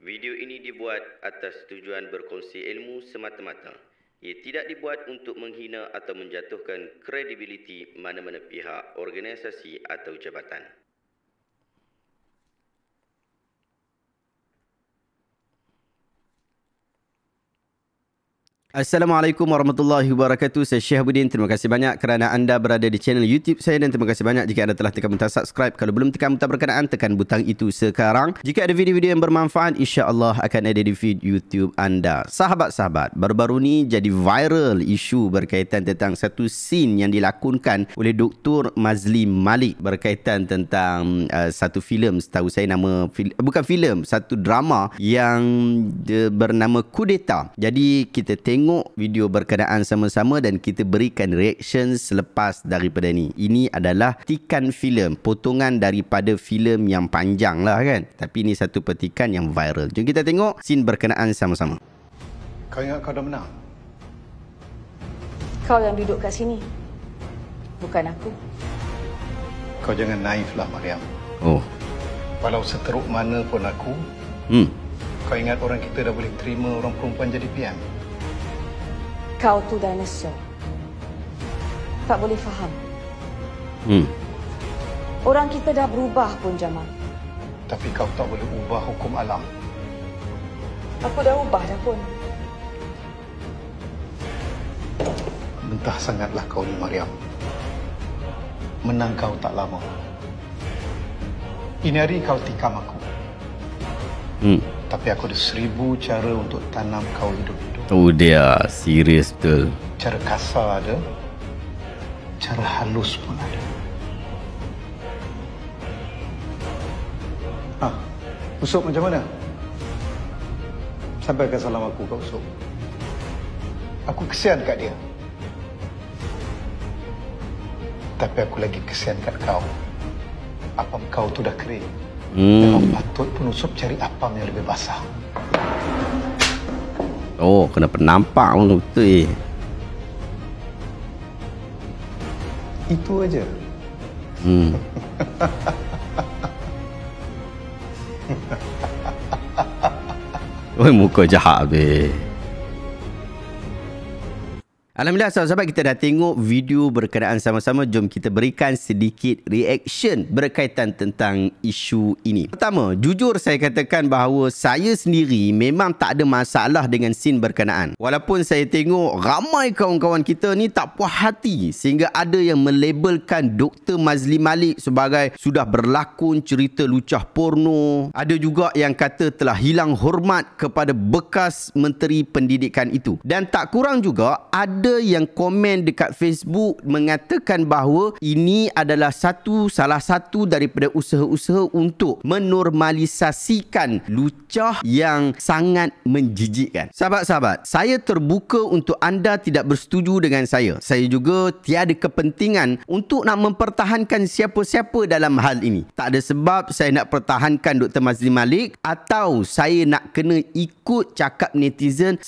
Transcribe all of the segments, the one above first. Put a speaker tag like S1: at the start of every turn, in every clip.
S1: Video ini dibuat atas tujuan berkongsi ilmu semata-mata. Ia tidak dibuat untuk menghina atau menjatuhkan kredibiliti mana-mana pihak, organisasi atau jabatan. Assalamualaikum warahmatullahi wabarakatuh. Saya Syekh Budin. Terima kasih banyak kerana anda berada di channel YouTube saya dan terima kasih banyak jika anda telah tekan butang subscribe. Kalau belum tekan butang berkenaan, tekan butang itu sekarang. Jika ada video-video yang bermanfaat, insya-Allah akan ada di feed YouTube anda. Sahabat-sahabat, baru-baru ni jadi viral isu berkaitan tentang satu scene yang dilakonkan oleh Dr. Mazli Malik berkaitan tentang uh, satu filem setahu saya nama fil- bukan filem, satu drama yang uh, bernama Kudeta. Jadi kita tengok tengok video berkenaan sama-sama dan kita berikan reaction selepas daripada ni. Ini adalah petikan filem, potongan daripada filem yang panjang lah kan. Tapi ini satu petikan yang viral. Jom kita tengok scene berkenaan sama-sama. Kau ingat kau dah menang? Kau yang duduk kat sini. Bukan aku. Kau jangan naif lah, Mariam. Oh. Walau seteruk mana pun aku, hmm. kau ingat orang kita dah boleh terima orang perempuan jadi PM? Kau tu dinosaur. Tak boleh faham. Hmm. Orang kita dah berubah pun, Jamal. Tapi kau tak boleh ubah hukum alam. Aku dah ubah dah pun. Mentah sangatlah kau ni, Mariam. Menang kau tak lama. Ini hari kau tikam aku. Hmm. Tapi aku ada seribu cara untuk tanam kau hidup-hidup. Oh dia serius tu. Cara kasar ada. Cara halus pun ada. Ah, ha, usuk macam mana? Sampaikan salam aku kau usuk. Aku kesian kat dia. Tapi aku lagi kesian kat kau. Apam kau tu dah kering. Hmm. Dan patut pun Usop cari apam yang lebih basah. Oh, kena penampak pun betul eh. Itu aja. Hmm. Oi, muka jahat weh. Alhamdulillah sahabat-sahabat kita dah tengok video berkenaan sama-sama. Jom kita berikan sedikit reaction berkaitan tentang isu ini. Pertama, jujur saya katakan bahawa saya sendiri memang tak ada masalah dengan sin berkenaan. Walaupun saya tengok ramai kawan-kawan kita ni tak puas hati sehingga ada yang melabelkan Dr. Mazli Malik sebagai sudah berlakon cerita lucah porno. Ada juga yang kata telah hilang hormat kepada bekas Menteri Pendidikan itu. Dan tak kurang juga ada ada yang komen dekat Facebook mengatakan bahawa ini adalah satu salah satu daripada usaha-usaha untuk menormalisasikan lucah yang sangat menjijikkan. Sahabat-sahabat, saya terbuka untuk anda tidak bersetuju dengan saya. Saya juga tiada kepentingan untuk nak mempertahankan siapa-siapa dalam hal ini. Tak ada sebab saya nak pertahankan Dr. Mazli Malik atau saya nak kena ikut cakap netizen 100%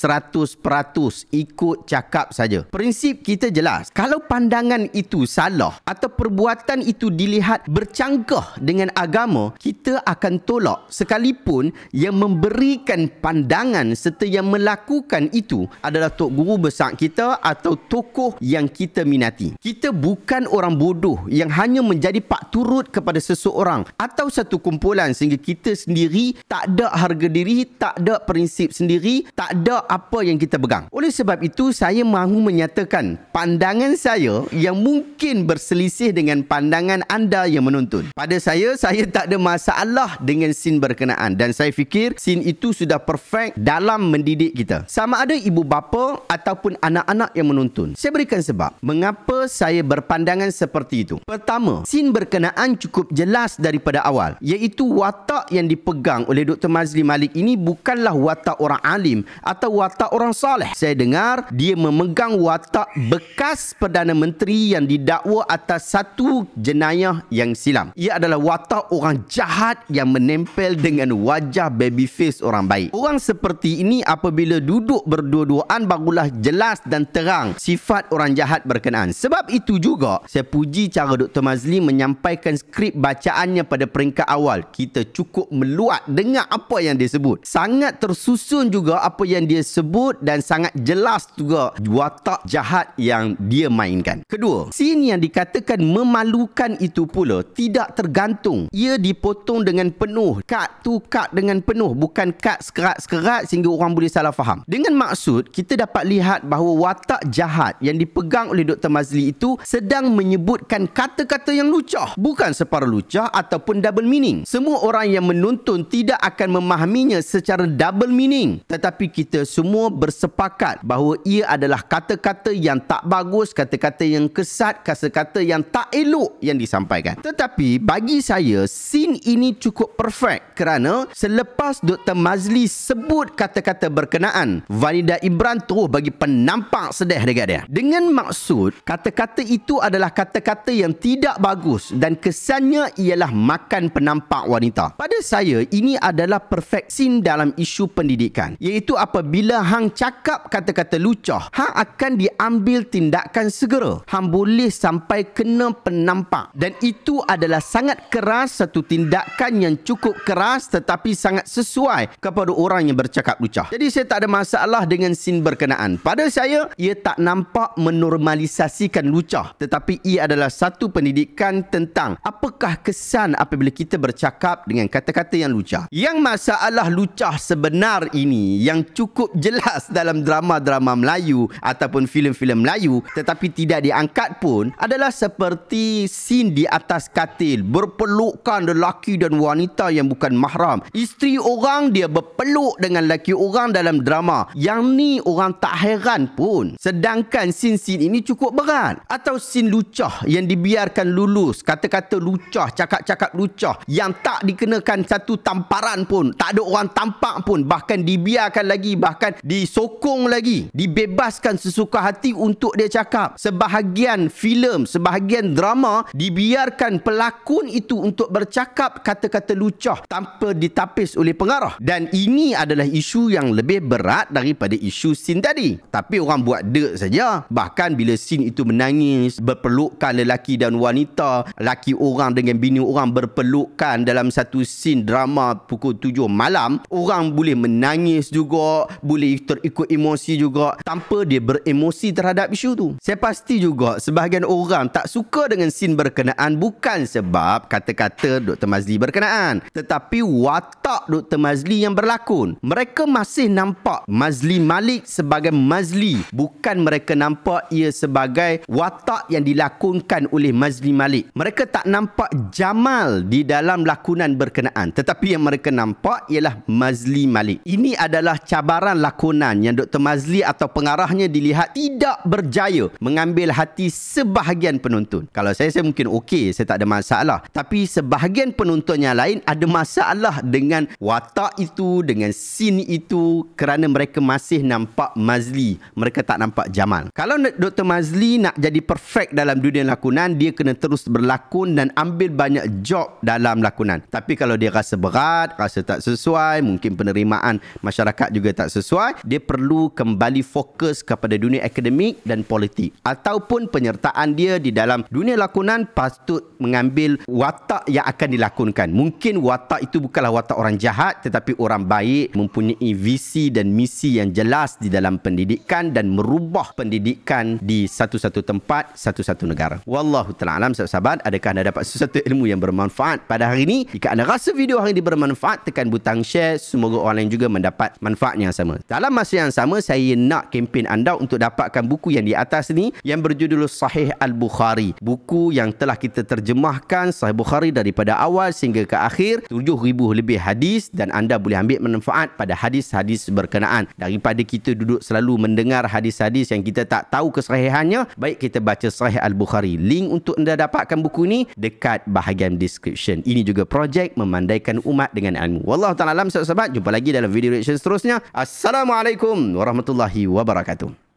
S1: ikut cakap saya saja. Prinsip kita jelas. Kalau pandangan itu salah atau perbuatan itu dilihat bercanggah dengan agama, kita akan tolak sekalipun yang memberikan pandangan serta yang melakukan itu adalah tok guru besar kita atau tokoh yang kita minati. Kita bukan orang bodoh yang hanya menjadi pak turut kepada seseorang atau satu kumpulan sehingga kita sendiri tak ada harga diri, tak ada prinsip sendiri, tak ada apa yang kita pegang. Oleh sebab itu, saya mahu mahu menyatakan pandangan saya yang mungkin berselisih dengan pandangan anda yang menonton. Pada saya, saya tak ada masalah dengan sin berkenaan dan saya fikir sin itu sudah perfect dalam mendidik kita. Sama ada ibu bapa ataupun anak-anak yang menonton. Saya berikan sebab mengapa saya berpandangan seperti itu. Pertama, sin berkenaan cukup jelas daripada awal iaitu watak yang dipegang oleh Dr. Mazli Malik ini bukanlah watak orang alim atau watak orang saleh. Saya dengar dia memegang memegang watak bekas Perdana Menteri yang didakwa atas satu jenayah yang silam. Ia adalah watak orang jahat yang menempel dengan wajah baby face orang baik. Orang seperti ini apabila duduk berdua-duaan barulah jelas dan terang sifat orang jahat berkenaan. Sebab itu juga saya puji cara Dr. Mazli menyampaikan skrip bacaannya pada peringkat awal. Kita cukup meluat dengar apa yang dia sebut. Sangat tersusun juga apa yang dia sebut dan sangat jelas juga watak watak jahat yang dia mainkan. Kedua, sin yang dikatakan memalukan itu pula tidak tergantung. Ia dipotong dengan penuh. Kad tu kad dengan penuh. Bukan kad sekerat-sekerat sehingga orang boleh salah faham. Dengan maksud, kita dapat lihat bahawa watak jahat yang dipegang oleh Dr. Mazli itu sedang menyebutkan kata-kata yang lucah. Bukan separuh lucah ataupun double meaning. Semua orang yang menonton tidak akan memahaminya secara double meaning. Tetapi kita semua bersepakat bahawa ia adalah kata kata-kata yang tak bagus, kata-kata yang kesat, kata-kata yang tak elok yang disampaikan. Tetapi bagi saya, scene ini cukup perfect kerana selepas Dr. Mazli sebut kata-kata berkenaan, Valida Ibran terus bagi penampak sedih dekat dia. Dengan maksud, kata-kata itu adalah kata-kata yang tidak bagus dan kesannya ialah makan penampak wanita. Pada saya, ini adalah perfect scene dalam isu pendidikan. Iaitu apabila Hang cakap kata-kata lucah, Hang akan diambil tindakan segera. Hang boleh sampai kena penampak dan itu adalah sangat keras satu tindakan yang cukup keras tetapi sangat sesuai kepada orang yang bercakap lucah. Jadi saya tak ada masalah dengan sin berkenaan. Pada saya ia tak nampak menormalisasikan lucah tetapi ia adalah satu pendidikan tentang apakah kesan apabila kita bercakap dengan kata-kata yang lucah. Yang masalah lucah sebenar ini yang cukup jelas dalam drama-drama Melayu atau ataupun filem-filem Melayu tetapi tidak diangkat pun adalah seperti scene di atas katil berpelukan lelaki dan wanita yang bukan mahram. Isteri orang dia berpeluk dengan lelaki orang dalam drama. Yang ni orang tak heran pun. Sedangkan scene-scene ini cukup berat. Atau scene lucah yang dibiarkan lulus. Kata-kata lucah, cakap-cakap lucah yang tak dikenakan satu tamparan pun. Tak ada orang tampak pun. Bahkan dibiarkan lagi. Bahkan disokong lagi. Dibebaskan sesuatu sesuka hati untuk dia cakap. Sebahagian filem, sebahagian drama dibiarkan pelakon itu untuk bercakap kata-kata lucah tanpa ditapis oleh pengarah. Dan ini adalah isu yang lebih berat daripada isu sin tadi. Tapi orang buat dek saja. Bahkan bila sin itu menangis, berpelukan lelaki dan wanita, laki orang dengan bini orang berpelukan dalam satu sin drama pukul 7 malam, orang boleh menangis juga, boleh terikut emosi juga tanpa dia beremosi terhadap isu tu. Saya pasti juga sebahagian orang tak suka dengan sin berkenaan bukan sebab kata-kata Dr. Mazli berkenaan. Tetapi watak Dr. Mazli yang berlakon. Mereka masih nampak Mazli Malik sebagai Mazli. Bukan mereka nampak ia sebagai watak yang dilakonkan oleh Mazli Malik. Mereka tak nampak Jamal di dalam lakonan berkenaan. Tetapi yang mereka nampak ialah Mazli Malik. Ini adalah cabaran lakonan yang Dr. Mazli atau pengarahnya di dilihat tidak berjaya mengambil hati sebahagian penonton. Kalau saya, saya mungkin okey, saya tak ada masalah. Tapi sebahagian penonton yang lain ada masalah dengan watak itu, dengan scene itu kerana mereka masih nampak Mazli. Mereka tak nampak Jamal. Kalau Dr. Mazli nak jadi perfect dalam dunia lakonan, dia kena terus berlakon dan ambil banyak job dalam lakonan. Tapi kalau dia rasa berat, rasa tak sesuai, mungkin penerimaan masyarakat juga tak sesuai, dia perlu kembali fokus kepada daripada dunia akademik dan politik ataupun penyertaan dia di dalam dunia lakonan pastut mengambil watak yang akan dilakonkan mungkin watak itu bukanlah watak orang jahat tetapi orang baik mempunyai visi dan misi yang jelas di dalam pendidikan dan merubah pendidikan di satu-satu tempat satu-satu negara Wallahu ta'ala sahabat-sahabat adakah anda dapat sesuatu ilmu yang bermanfaat pada hari ini jika anda rasa video hari ini bermanfaat tekan butang share semoga orang lain juga mendapat manfaatnya yang sama dalam masa yang sama saya nak kempen anda untuk dapatkan buku yang di atas ni yang berjudul Sahih Al-Bukhari. Buku yang telah kita terjemahkan Sahih Bukhari daripada awal sehingga ke akhir 7000 lebih hadis dan anda boleh ambil manfaat pada hadis-hadis berkenaan. Daripada kita duduk selalu mendengar hadis-hadis yang kita tak tahu kesahihannya, baik kita baca Sahih Al-Bukhari. Link untuk anda dapatkan buku ni dekat bahagian description. Ini juga projek memandaikan umat dengan ilmu. Wallahu taala alam sahabat, jumpa lagi dalam video reaction seterusnya. Assalamualaikum warahmatullahi wabarakatuh.